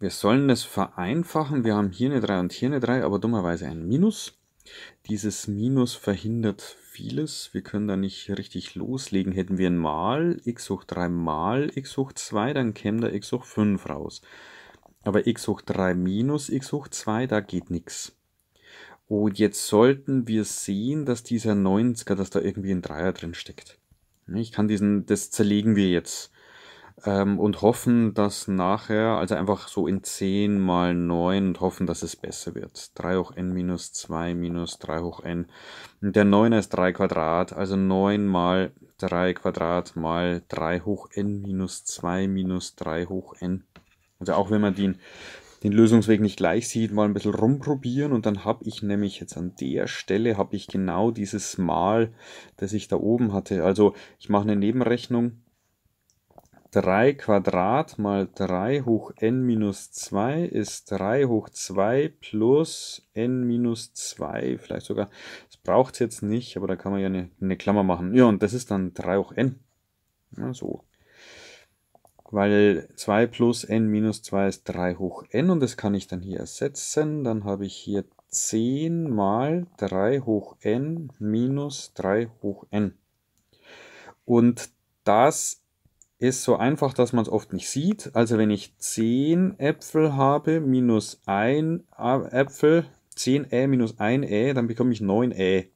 Wir sollen es vereinfachen. Wir haben hier eine 3 und hier eine 3, aber dummerweise ein Minus. Dieses Minus verhindert vieles. Wir können da nicht richtig loslegen. Hätten wir ein mal x hoch 3 mal x hoch 2, dann käme da x hoch 5 raus. Aber x hoch 3 minus x hoch 2, da geht nichts. Und jetzt sollten wir sehen, dass dieser 90er, dass da irgendwie ein Dreier drin steckt. Ich kann diesen, das zerlegen wir jetzt ähm, und hoffen, dass nachher, also einfach so in 10 mal 9 und hoffen, dass es besser wird. 3 hoch n minus 2 minus 3 hoch n. Der 9er ist 3 Quadrat, also 9 mal 3 Quadrat mal 3 hoch n minus 2 minus 3 hoch n. Also auch wenn man den, den Lösungsweg nicht gleich sieht, mal ein bisschen rumprobieren und dann habe ich nämlich jetzt an der Stelle habe ich genau dieses Mal, das ich da oben hatte. Also ich mache eine Nebenrechnung 3 Quadrat mal 3 hoch n minus 2 ist 3 hoch 2 plus n minus 2. Vielleicht sogar, das braucht es jetzt nicht, aber da kann man ja eine, eine, Klammer machen. Ja, und das ist dann 3 hoch n. Ja, so. Weil 2 plus n minus 2 ist 3 hoch n und das kann ich dann hier ersetzen. Dann habe ich hier 10 mal 3 hoch n minus 3 hoch n. Und das ist so einfach, dass man es oft nicht sieht. Also wenn ich 10 Äpfel habe minus 1 Äpfel, 10 Ä minus 1 Ä, dann bekomme ich 9 Ä.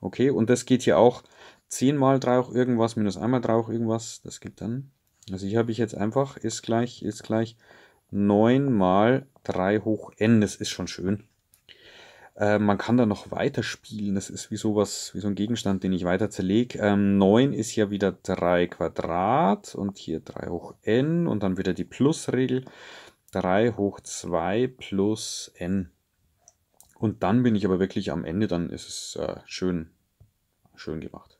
Okay, und das geht hier auch 10 mal 3 auch irgendwas minus 1 mal 3 auch irgendwas. Das gibt dann, also hier habe ich jetzt einfach ist gleich, ist gleich 9 mal 3 hoch n. Das ist schon schön. Äh, man kann da noch weiter spielen. Das ist wie sowas, wie so ein Gegenstand, den ich weiter zerlege. Ähm, 9 ist ja wieder 3 Quadrat und hier 3 hoch n und dann wieder die Plusregel. 3 hoch 2 plus n. Und dann bin ich aber wirklich am Ende, dann ist es äh, schön, schön gemacht.